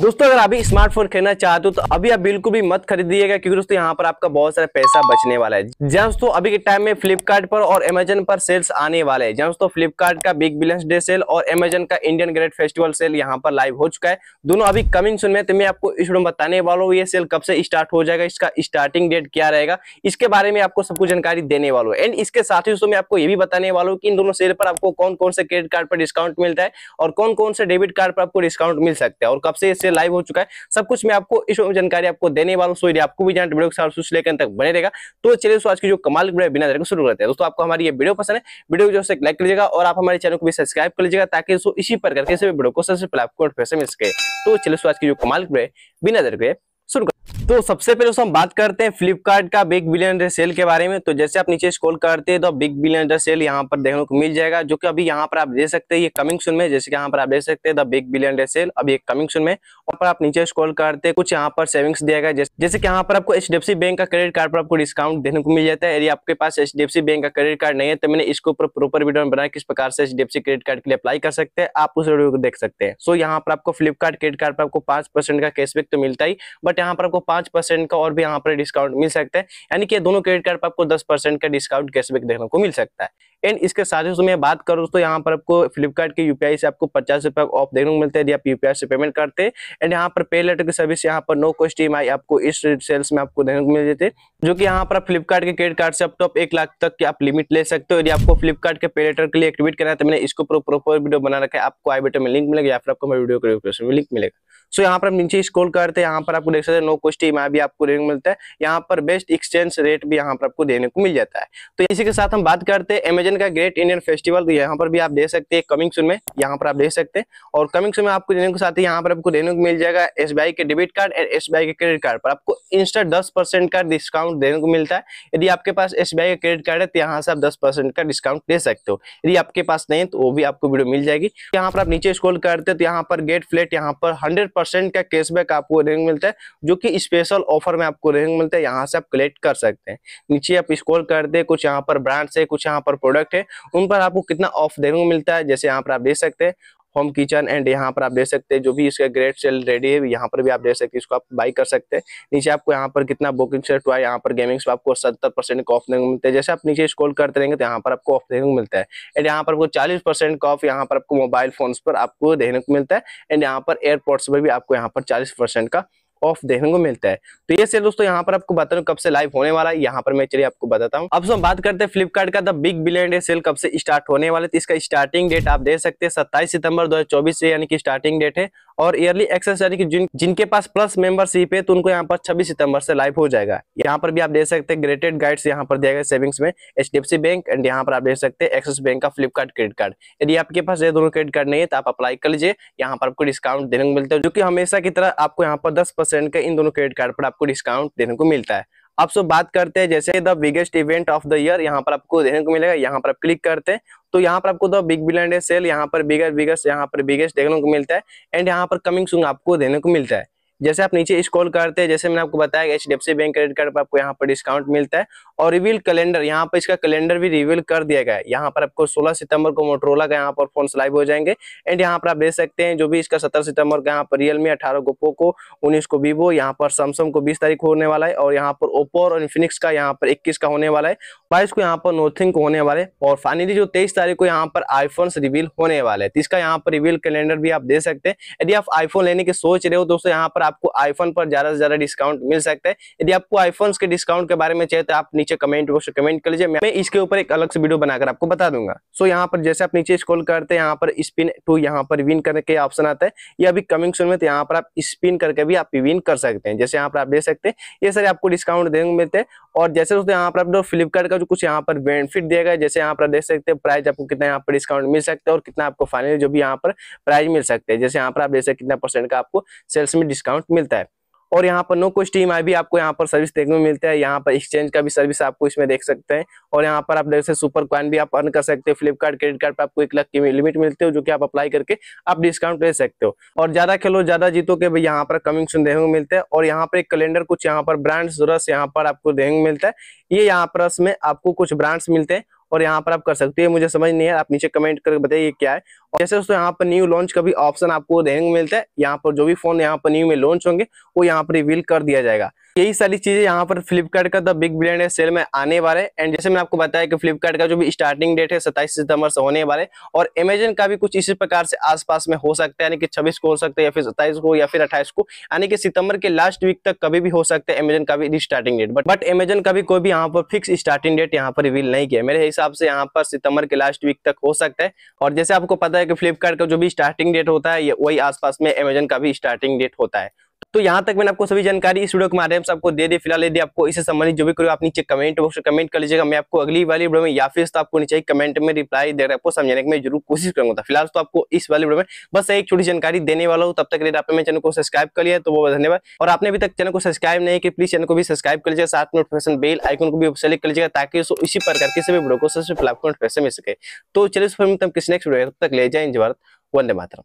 दोस्तों अगर अभी स्मार्टफोन खरीदना चाहते हो तो अभी आप बिल्कुल भी मत खरीदिएगा क्योंकि दोस्तों यहाँ पर आपका बहुत सारा पैसा बचने वाला है जहाँ दोस्तों अभी के टाइम में फ्लिपकार्ट पर और अमेजन पर सेल्स आने वाले हैं जहाँ दोस्तों फ्लिपकार्ट का बिग बिलियंस डे सेल और अमेजन का इंडियन ग्रेट फेस्टिवल सेल यहाँ पर लाइव हो चुका है दोनों अभी कमिंग सुन में तो मैं आपको इस वीडियो बताने वाला हूँ ये सेल कब से स्टार्ट हो जाएगा इसका स्टार्टिंग डेट क्या रहेगा इसके बारे में आपको सबको जानकारी देने वाला हूँ एंड इसके साथ ही दोस्तों मैं आपको ये भी बताने वाला हूँ इन दोनों सेल पर आपको कौन कौन से क्रेडिट कार्ड पर डिस्काउंट मिलता है और कौन कौन से डेबिट कार्ड पर आपको डिस्काउंट मिल सकता है और कब से से लाइव हो चुका है सब कुछ मैं आपको इस जानकारी आपको देने वाला हूँ आपको भी जानते वीडियो के साथ लेकर तक बने रहेगा तो चलिए दोस्तों आज की जो कमाल की बिना देने शुरू करते हैं दोस्तों आपको हमारी ये वीडियो पसंद है वीडियो जो है लाइक लीजिएगा और आप हमारे चैनल को भी सब्सक्राइब कर लीजिएगा ताकि इसी प्रकार के सभी वीडियो को सबसे पहले आपको मिल सके तो चलिए आज की जो कमाल की बिना देखे शुरू कर तो सबसे पहले हम बात करते हैं फ्लिपकार्ट का बिग बिलियन डे सेल के बारे में तो जैसे आप नीचे स्क्रॉल करते हैं तो बिग बिलियन डे सेल यहाँ पर देखने को मिल जाएगा जो कि अभी यहाँ पर आप देख सकते हैं ये कमिंग सुन में जैसे कि यहाँ पर आप देख सकते हैं the big billion day sale अभी कमिंग सुन में और पर आप नीचे स्क्रॉल करते हैं कुछ यहाँ पर सेविंग्स दिया गया जैसे कि यहाँ पर आपको एच बैंक का क्रेडिट कार्ड पर आपको डिस्काउंट देने को मिल जाता है यदि आपके पास एच बैंक का क्रेडिट कार्ड नहीं है तो मैंने इसके ऊपर प्रॉपर वीडियो में बनाया किस प्रकार से एच क्रेडिट कार्ड के लिए अप्लाई कर सकते हैं आप उस वीडियो को देख सकते हैं सो यहाँ पर आपको फ्लिपकार्ट क्रेडिट कार्ड पर आपको पांच का कैशबैक तो मिलता ही बट यहाँ पर आपको पांच परसेंट का और भी यहाँ पर डिस्काउंट मिल सकता है यानी कि दोनों क्रेडिट कार्ड पर आपको दस परसेंट का डिस्काउंट कैशबैक देखने को मिल सकता है एंड इसके साथ ही उसमें बात करूँ तो यहाँ पर आपको फ्लिपकार्ट के यूपीआई से आपको पचास रुपये ऑफ देखने को मिलता है यदि आप यूपीआई से पेमेंट करते हैं एंड यहाँ पर पे लेटर की सर्विस यहाँ पर नो कॉस्ट ई आपको इस सेल्स में आपको देखने को मिल जाते जो कि यहाँ पर आप फ्लिपकार्ट के क्रेडिट कार्ड से तो आप एक लाख तक की आप लिमिट ले सकते हो यदि आपको फ्लिपकार्ट के पे लेटर के लिए एक्टिवेट करना है तो मैंने इसको प्रोपर वीडियो बना रखा है आपको आई बेटर में लिंक मिलेगा या फिर आपको मेरे वीडियो के डिस्क्रिप्शन में लिंक मिलेगा सो so, यहाँ पर हम नीचे स्कोल करते हैं यहाँ पर आपको देख सकते हैं नो कोस्टी में भी आपको रेट मिलता है यहाँ पर बेस्ट एक्सचेंज रेट भी यहाँ पर आपको देने को मिल जाता है तो इसी के साथ हम बात करते हैं अमेजन इंडियन का ग्रेट इंडियन फेस्टिवल यहाँ पर भी आप देख सकते हैं कमिंग सुन में यहाँ पर आप देख सकते हैं और कमिंग सुन में आपको देने के साथ ही यहाँ पर आपको देने को मिल जाएगा S K debit card and S K credit card पर आपको इंस्टा दस का डिस्काउंट देने को मिलता है यदि आपके पास एस का क्रेडिट कार्ड है तो यहाँ से आप दस का डिस्काउंट दे सकते हो यदि आपके पास नहीं तो वो भी आपको वीडियो मिल जाएगी यहाँ पर आप नीचे स्कोल करते हो तो यहाँ पर गेट फ्लेट यहाँ पर हंड्रेड का कैशबैक आपको देने को मिलता है जो कि स्पेशल ऑफर में आपको देने को मिलता है यहाँ से आप कलेक्ट कर सकते हैं नीचे आप स्कोल करते हैं कुछ यहाँ पर ब्रांड से कुछ यहाँ पर प्रोडक्ट प्रोडक्ट है उन पर आपको कितना ऑफ देखने को मिलता है जैसे यहाँ पर आप देख सकते हैं होम किचन एंड यहाँ पर आप देख सकते हैं जो भी इसका ग्रेट सेल रेडी है यहाँ पर भी आप देख सकते हैं इसको आप बाई कर सकते हैं नीचे आपको यहाँ पर कितना बुकिंग सेट हुआ है यहाँ पर गेमिंग से आपको सत्तर परसेंट ऑफ देने को मिलता है जैसे आप नीचे स्क्रॉल करते रहेंगे तो यहाँ पर आपको ऑफ देने को मिलता है एंड यहाँ पर आपको चालीस परसेंट ऑफ यहाँ पर आपको मोबाइल फोन पर आपको देखने को मिलता है एंड यहाँ पर एयरपोर्ट्स पर भी आपको यहाँ पर चालीस का ऑफ देखने को मिलता है तो ये सेल दोस्तों यहाँ पर आपको बता रहा कब से लाइव होने वाला है यहाँ पर मैं चलिए आपको बताता हूँ अब हम बात करते हैं फ्लिपकार्ट का the big billion day sale कब से स्टार्ट होने वाले है तो इसका स्टार्टिंग डेट आप देख सकते हैं सत्ताईस सितंबर दो से यानी कि स्टार्टिंग डेट है और ईयरली एक्सेस यानी कि जिन जिनके पास प्लस मेंबरशिप है तो उनको यहाँ पर 26 सितंबर से लाइव हो जाएगा यहाँ पर भी आप देख सकते हैं ग्रेटेड गाइड्स यहाँ पर दिया गया सेविंग्स में एच बैंक एंड यहाँ पर आप देख सकते हैं एक्सेस बैंक का फ्लिपकार्ट क्रेडिट कार्ड यदि आपके पास ये दोनों क्रेडिट कार्ड नहीं है तो आप अप्लाई कर लीजिए यहाँ पर आपको डिस्काउंट देने को मिलता है जो कि हमेशा की तरह आपको यहाँ पर दस परसेंट का इन दोनों क्रेडिट कार्ड पर आपको डिस्काउंट देने को मिलता है अब सब बात करते हैं जैसे the biggest event of the year यहाँ पर आपको देखने को मिलेगा यहाँ पर आप क्लिक करते हैं तो यहाँ पर आपको the big billion day sale यहाँ पर बिगर बिगेस्ट यहाँ पर बिगेस्ट देखने को मिलता है एंड यहाँ पर कमिंग सुंग आपको देने को मिलता है जैसे आप नीचे स्क्रॉल करते हैं जैसे मैंने आपको बताया H D bank credit card पर आपको यहाँ पर डिस्काउंट मिलता है और रिवील कैलेंडर यहाँ पर इसका कैलेंडर भी रिवील कर दिया गया है यहाँ पर आपको सोलह सितंबर को मोटरोला का यहाँ पर फोन लाइव हो जाएंगे एंड यहाँ पर आप देख सकते हैं जो भी इसका सत्रह सितंबर का यहाँ पर रियलमी अठारह को पोको उन्नीस को वीवो यहाँ पर सैमसंग को बीस तारीख को होने वाला है और यहाँ पर ओप्पो और इन्फिनिक्स का यहाँ पर इक्कीस का होने वाला है बाईस को यहाँ पर नोथिंग को होने वाले और फाइनली जो तेईस तारीख को यहाँ पर आईफोन रिवील होने वाला है इसका यहाँ पर रिवील कैलेंडर भी आप दे सकते हैं यदि आप आईफोन लेने की सोच रहे हो दोस्तों यहाँ पर आप आपको आईफोन पर ज्यादा से ज्यादा डिस्काउंट मिल सकता है यदि आपको आईफोन के डिस्काउंट के बारे में चाहिए तो आप नीचे कमेंट बॉक्स में कमेंट कर लीजिए मैं इसके ऊपर एक अलग से वीडियो बनाकर आपको बता दूंगा सो यहाँ पर जैसे आप नीचे स्कॉल करते हैं यहाँ पर स्पिन टू यहाँ पर विन करने के ऑप्शन आता है ये अभी कमिंग सुन में तो यहाँ पर आप स्पिन करके भी आप विन कर सकते हैं जैसे यहाँ पर आप दे सकते हैं ये सर आपको डिस्काउंट देंगे मिलते हैं और जैसे दोस्तों यहाँ पर आपको फ्लिपकार्ट का जो कुछ यहाँ पर बेनिफिट दिया गया जैसे यहाँ पर देख सकते हैं प्राइस आपको कितना यहाँ पर डिस्काउंट मिल सकता है और कितना आपको फाइनली जो भी यहाँ पर प्राइस मिल सकते हैं जैसे यहाँ पर आप देख सकते कितना परसेंट का आपको सेल्स में डिस्काउंट डिस्काउंट मिलता है और यहाँ पर नो कुछ टीम आई भी आपको यहाँ पर सर्विस देखने को मिलता है यहाँ पर एक्सचेंज का भी सर्विस आपको इसमें देख सकते हैं और यहाँ पर आप देख सकते सुपर कॉइन भी आप अर्न कर सकते हैं फ्लिपकार्ट क्रेडिट कार्ड पर आपको एक लाख की लिमिट मिलती है जो कि आप अप्लाई करके आप डिस्काउंट ले सकते हो और ज्यादा खेलो ज्यादा जीतो के यहाँ पर कमिंग सुन देखने को मिलता है और यहाँ पर एक कैलेंडर कुछ यहाँ पर ब्रांड्स रस यहाँ पर आपको देखने को मिलता है ये यहाँ पर रस में आपको कुछ ब्रांड्स मिलते हैं और यहाँ पर आप कर सकते हो मुझे समझ नहीं है आप नीचे कमेंट करके बताइए क्या है और जैसे दोस्तों यहाँ पर न्यू लॉन्च का भी ऑप्शन आपको देखने को मिलता है यहाँ पर जो भी फोन यहाँ पर न्यू में लॉन्च होंगे वो यहाँ पर रिवील कर दिया जाएगा यही सारी चीजें यहाँ पर फ्लिपकार्ट का द बिग ब्रांड सेल में आने वाले एंड जैसे मैंने आपको बताया कि फ्लिपकार्ट का जो भी स्टार्टिंग डेट है सत्ताईस सितंबर से होने वाले और अमेजन का भी कुछ इसी प्रकार से आसपास में हो सकता है यानी कि छब्बीस को हो सकता है या फिर सत्ताईस को या फिर अट्ठाईस को यानी कि सितंबर के लास्ट वीक तक कभी भी हो सकता है अमेजन का भी starting date but but Amazon का भी कोई भी यहाँ पर फिक्स स्टार्टिंग डेट यहाँ पर रिवील नहीं किया मेरे हिसाब से यहाँ पर सितंबर के लास्ट वीक तक हो सकता है और जैसे आपको पता है कि फ्लिपकार्ट का जो भी स्टार्टिंग डेट होता है वही आसपास में अमेजन का भी स्टार्टिंग डेट होता है तो यहाँ तक मैंने आपको सभी जानकारी इस वीडियो के माध्यम से आपको दे दी फिलहाल यदि आपको इससे संबंधित जो भी करो आप नीचे कमेंट बॉक्स में कमेंट कर लीजिएगा मैं आपको अगली वाली वीडियो में या फिर तो आपको नीचे कमेंट में रिप्लाई दे आपको समझाने की मैं जरूर कोशिश करूंगा तो फिलहाल तो आपको इस वाली वीडियो में बस एक छोटी जानकारी देने वाला हूँ तब तक यदि आपने चैनल को सब्सक्राइब कर लिया तो वो धन्यवाद और आपने अभी तक चैनल को सब्सक्राइब नहीं किया प्लीज चैनल को भी सब्सक्राइब कर लीजिएगा साथ नोटिफिकेशन बेल आइकन को भी सेलेक्ट कर लीजिएगा ताकि इसी प्रकार के सभी वीडियो को सबसे पहले नोटिफिकेशन मिल सके तो चलिए किस नेक्स्ट वीडियो तक ले जाए जवाब वंदे मातरम